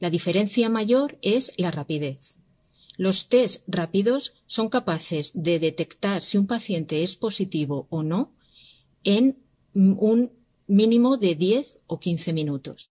La diferencia mayor es la rapidez. Los test rápidos son capaces de detectar si un paciente es positivo o no en un mínimo de 10 o 15 minutos.